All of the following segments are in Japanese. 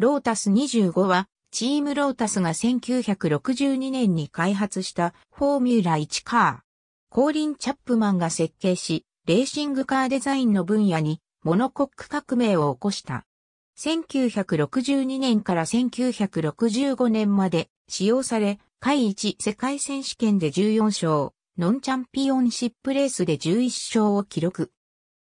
ロータス25は、チームロータスが1962年に開発したフォーミュラ1カー。コーリン・チャップマンが設計し、レーシングカーデザインの分野にモノコック革命を起こした。1962年から1965年まで使用され、下一1世界選手権で14勝、ノンチャンピオンシップレースで11勝を記録。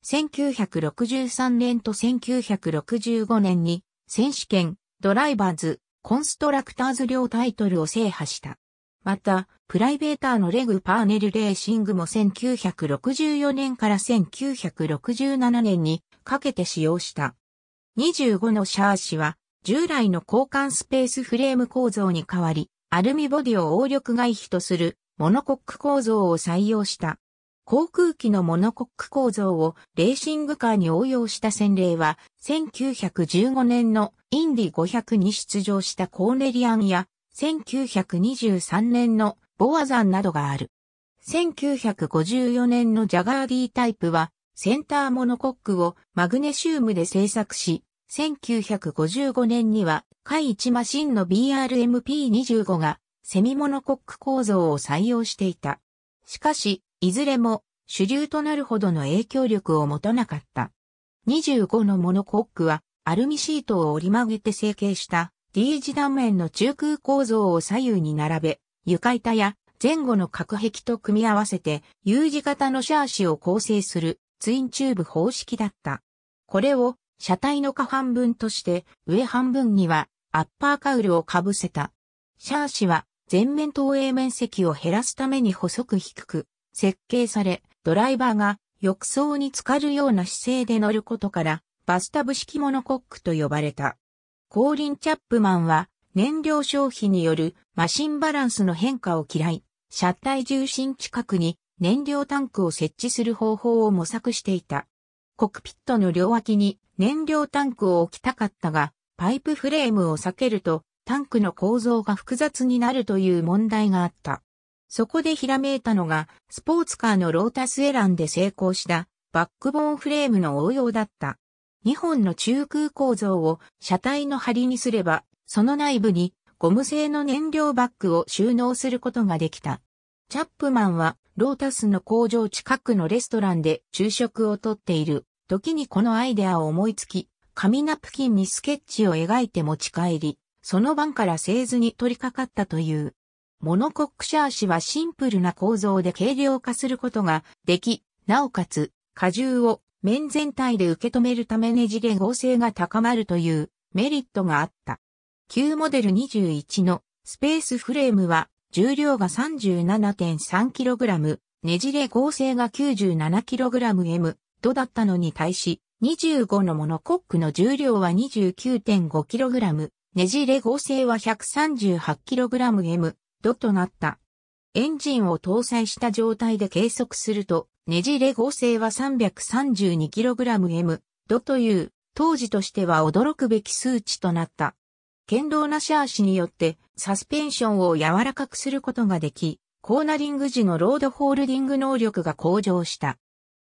1963年と1965年に選手権、ドライバーズ、コンストラクターズ両タイトルを制覇した。また、プライベーターのレグ・パーネル・レーシングも1964年から1967年にかけて使用した。25のシャーシは、従来の交換スペースフレーム構造に変わり、アルミボディを応力外皮とするモノコック構造を採用した。航空機のモノコック構造をレーシングカーに応用した先例は、1915年のインディ500に出場したコーネリアンや、1923年のボアザンなどがある。1954年のジャガーディタイプは、センターモノコックをマグネシウムで製作し、1955年には、海一マシンの BRMP25 が、セミモノコック構造を採用していた。しかし、いずれも主流となるほどの影響力を持たなかった。25のモノコックはアルミシートを折り曲げて成形した D 字断面の中空構造を左右に並べ、床板や前後の隔壁と組み合わせて U 字型のシャーシを構成するツインチューブ方式だった。これを車体の下半分として上半分にはアッパーカウルをかぶせた。シャーシは全面投影面積を減らすために細く低く設計され、ドライバーが浴槽に浸かるような姿勢で乗ることから、バスタブ式モノコックと呼ばれた。コーリン・チャップマンは、燃料消費によるマシンバランスの変化を嫌い、車体重心近くに燃料タンクを設置する方法を模索していた。コクピットの両脇に燃料タンクを置きたかったが、パイプフレームを避けるとタンクの構造が複雑になるという問題があった。そこでひらめいたのが、スポーツカーのロータスエランで成功したバックボーンフレームの応用だった。2本の中空構造を車体の梁にすれば、その内部にゴム製の燃料バッグを収納することができた。チャップマンはロータスの工場近くのレストランで昼食をとっている時にこのアイデアを思いつき、紙ナプキンにスケッチを描いて持ち帰り、その晩から製図に取り掛かったという。モノコックシャーシはシンプルな構造で軽量化することができ、なおかつ、荷重を面全体で受け止めるためねじれ合成が高まるというメリットがあった。旧モデル21のスペースフレームは重量が 37.3kg、ねじれ合成が 97kgm とだったのに対し、25のモノコックの重量は 29.5kg、ねじれ合成は 138kgm 度となった。エンジンを搭載した状態で計測すると、ねじれ合成は 332kgm 度という、当時としては驚くべき数値となった。堅牢なシャーシによってサスペンションを柔らかくすることができ、コーナリング時のロードホールディング能力が向上した。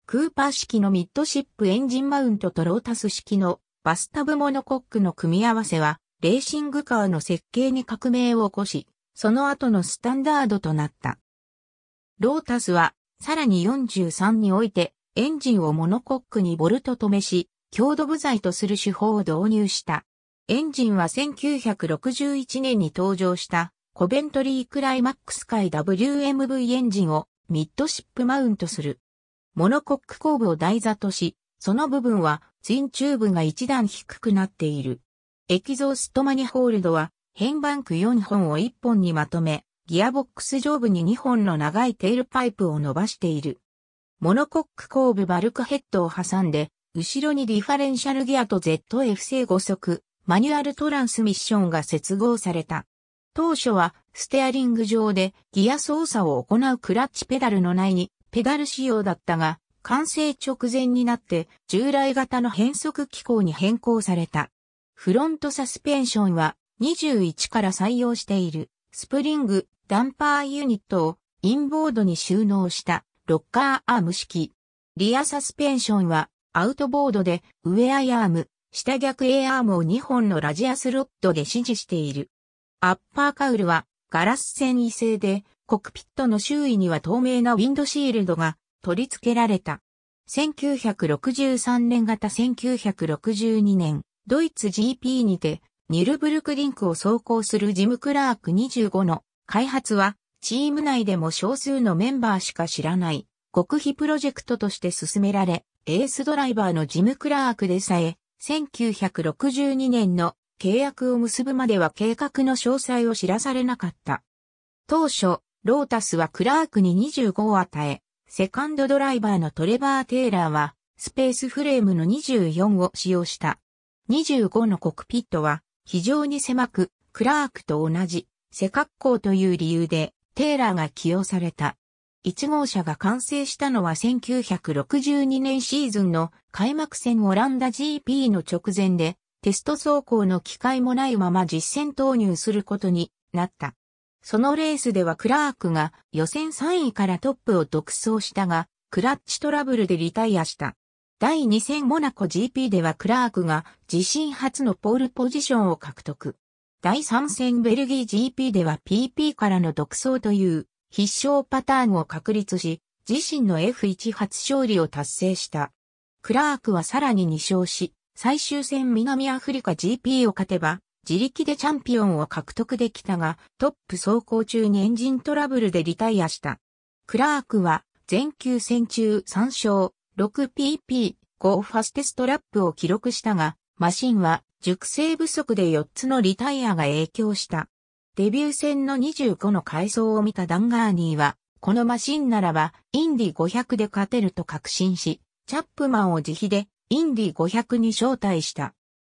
クーパー式のミッドシップエンジンマウントとロータス式のバスタブモノコックの組み合わせは、レーシングカーの設計に革命を起こし、その後のスタンダードとなった。ロータスは、さらに43において、エンジンをモノコックにボルト止めし、強度部材とする手法を導入した。エンジンは1961年に登場したコベントリークライマックス界 WMV エンジンをミッドシップマウントする。モノコック後部を台座とし、その部分はツインチューブが一段低くなっている。エキゾーストマニホールドは変バンク4本を1本にまとめ、ギアボックス上部に2本の長いテールパイプを伸ばしている。モノコック後部バルクヘッドを挟んで、後ろにディファレンシャルギアと ZF 正5速、マニュアルトランスミッションが接合された。当初は、ステアリング上でギア操作を行うクラッチペダルの内に、ペダル仕様だったが、完成直前になって、従来型の変速機構に変更された。フロントサスペンションは21から採用しているスプリングダンパーユニットをインボードに収納したロッカーアーム式。リアサスペンションはアウトボードで上アイアーム、下逆 A アームを2本のラジアスロッドで支持している。アッパーカウルはガラス繊維製でコックピットの周囲には透明なウィンドシールドが取り付けられた。1963年型1962年、ドイツ GP にてニルブルクリンクを走行するジム・クラーク25の開発は、チーム内でも少数のメンバーしか知らない、極秘プロジェクトとして進められ、エースドライバーのジム・クラークでさえ、1962年の契約を結ぶまでは計画の詳細を知らされなかった。当初、ロータスはクラークに25を与え、セカンドドライバーのトレバー・テイラーは、スペースフレームの24を使用した。25のコクピットは、非常に狭く、クラークと同じ背格好という理由でテーラーが起用された。1号車が完成したのは1962年シーズンの開幕戦オランダ GP の直前でテスト走行の機会もないまま実戦投入することになった。そのレースではクラークが予選3位からトップを独走したが、クラッチトラブルでリタイアした。第2戦モナコ GP ではクラークが自身初のポールポジションを獲得。第3戦ベルギー GP では PP からの独走という必勝パターンを確立し、自身の F1 初勝利を達成した。クラークはさらに2勝し、最終戦南アフリカ GP を勝てば、自力でチャンピオンを獲得できたが、トップ走行中にエンジントラブルでリタイアした。クラークは、全球戦中3勝、6PP5 ファステストラップを記録したが、マシンは熟成不足で4つのリタイアが影響した。デビュー戦の25の改装を見たダンガーニーは、このマシンならばインディ500で勝てると確信し、チャップマンを自費でインディ500に招待した。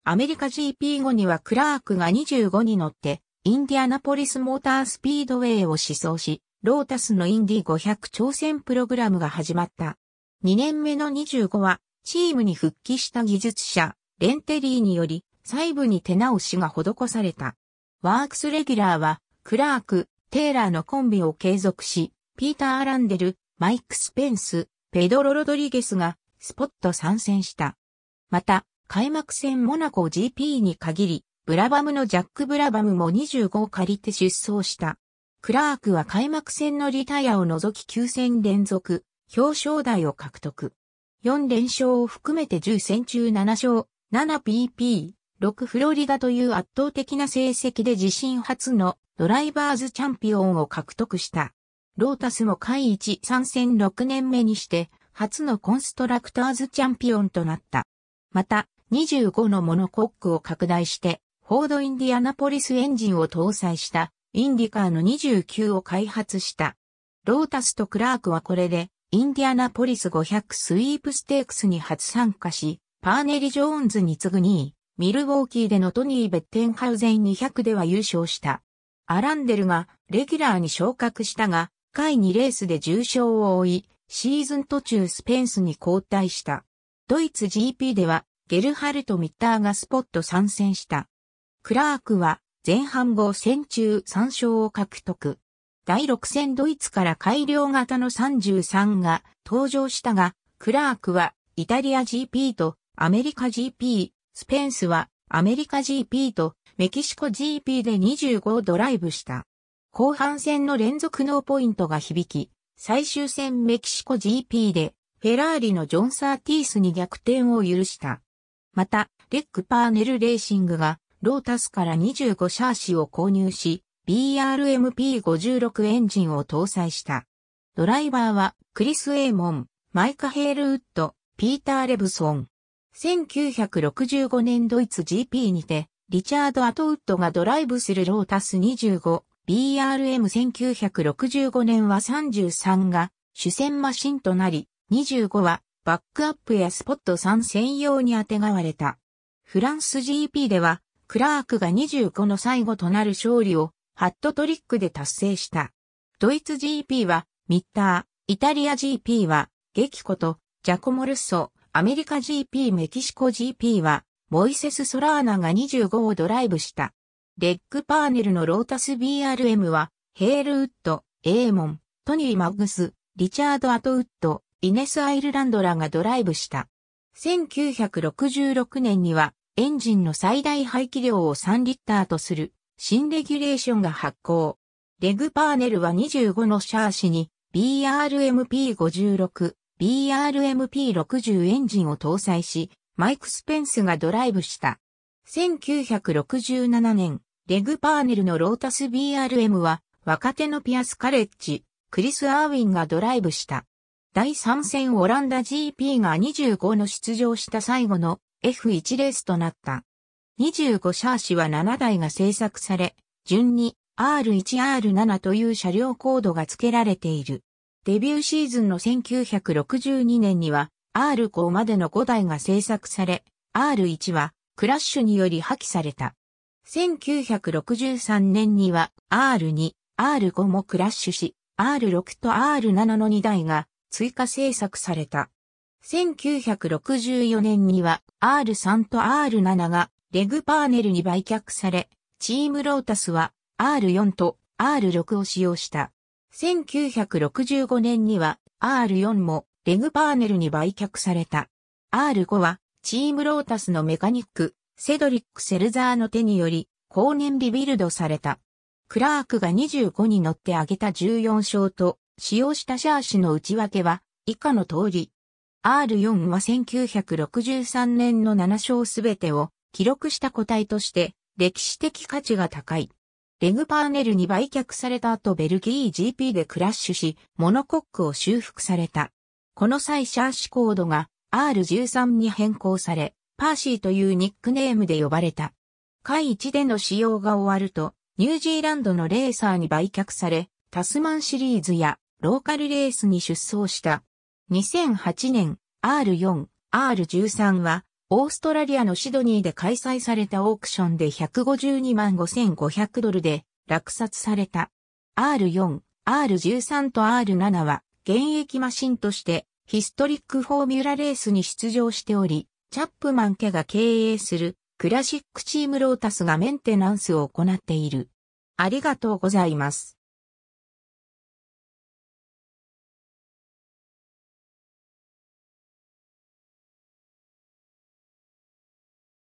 アメリカ GP 後にはクラークが25に乗って、インディアナポリスモータースピードウェイを試走し、ロータスのインディ500挑戦プログラムが始まった。2年目の25は、チームに復帰した技術者、レンテリーにより、細部に手直しが施された。ワークスレギュラーは、クラーク、テーラーのコンビを継続し、ピーター・アランデル、マイク・スペンス、ペドロ・ロドリゲスが、スポット参戦した。また、開幕戦モナコ GP に限り、ブラバムのジャック・ブラバムも25を借りて出走した。クラークは開幕戦のリタイアを除き9戦連続、表彰台を獲得。4連勝を含めて10戦中7勝、7PP、6フロリダという圧倒的な成績で自身初のドライバーズチャンピオンを獲得した。ロータスも会1参戦6年目にして、初のコンストラクターズチャンピオンとなった。また、25のモノコックを拡大して、フォードインディアナポリスエンジンを搭載したインディカーの29を開発した。ロータスとクラークはこれでインディアナポリス500スイープステークスに初参加し、パーネリ・ジョーンズに次ぐ2位、ミルウォーキーでのトニー・ベッテンハウゼン200では優勝した。アランデルがレギュラーに昇格したが、下位2レースで重傷を負い、シーズン途中スペンスに交代した。ドイツ GP では、ゲルハルト・ミッターがスポット参戦した。クラークは前半後戦中3勝を獲得。第6戦ドイツから改良型の33が登場したが、クラークはイタリア GP とアメリカ GP、スペンスはアメリカ GP とメキシコ GP で25ドライブした。後半戦の連続ノーポイントが響き、最終戦メキシコ GP でフェラーリのジョン・サーティースに逆転を許した。また、レックパーネルレーシングがロータスから25シャーシを購入し、BRMP56 エンジンを搭載した。ドライバーはクリス・エーモン、マイカ・ヘール・ウッド、ピーター・レブソン。1965年ドイツ GP にて、リチャード・アトウッドがドライブするロータス25、BRM1965 年は33が主戦マシンとなり、25はバックアップやスポット3専用にあてがわれた。フランス GP では、クラークが25の最後となる勝利をハットトリックで達成した。ドイツ GP はミッター、イタリア GP はゲキコとジャコモルッソ、アメリカ GP メキシコ GP はモイセス・ソラーナが25をドライブした。レッグパーネルのロータス BRM はヘールウッド、エーモン、トニー・マグス、リチャード・アトウッド、イネス・アイルランドらがドライブした。1966年にはエンジンの最大排気量を3リッターとする新レギュレーションが発行。レグパーネルは25のシャーシに BRMP56、BRMP60 エンジンを搭載し、マイク・スペンスがドライブした。1967年、レグパーネルのロータス BRM は若手のピアスカレッジ、クリス・アーウィンがドライブした。第3戦オランダ GP が25の出場した最後の F1 レースとなった。25シャーシは7台が製作され、順に R1R7 という車両コードが付けられている。デビューシーズンの1962年には R5 までの5台が製作され、R1 はクラッシュにより破棄された。1963年には R2、R5 もクラッシュし、R6 と R7 の2台が追加製作された。1964年には R3 と R7 がレグパーネルに売却され、チームロータスは R4 と R6 を使用した。1965年には R4 もレグパーネルに売却された。R5 はチームロータスのメカニック、セドリック・セルザーの手により、後年リビルドされた。クラークが25に乗ってあげた14勝と、使用したシャーシの内訳は、以下の通り。R4 は1963年の7勝すべてを、記録した個体として歴史的価値が高い。レグパーネルに売却された後ベルギー GP でクラッシュし、モノコックを修復された。この際シャーシコードが R13 に変更され、パーシーというニックネームで呼ばれた。海1での使用が終わると、ニュージーランドのレーサーに売却され、タスマンシリーズやローカルレースに出走した。2008年 R4、R13 はオーストラリアのシドニーで開催されたオークションで152万5500ドルで落札された。R4、R13 と R7 は現役マシンとしてヒストリックフォーミュラレースに出場しており、チャップマン家が経営するクラシックチームロータスがメンテナンスを行っている。ありがとうございます。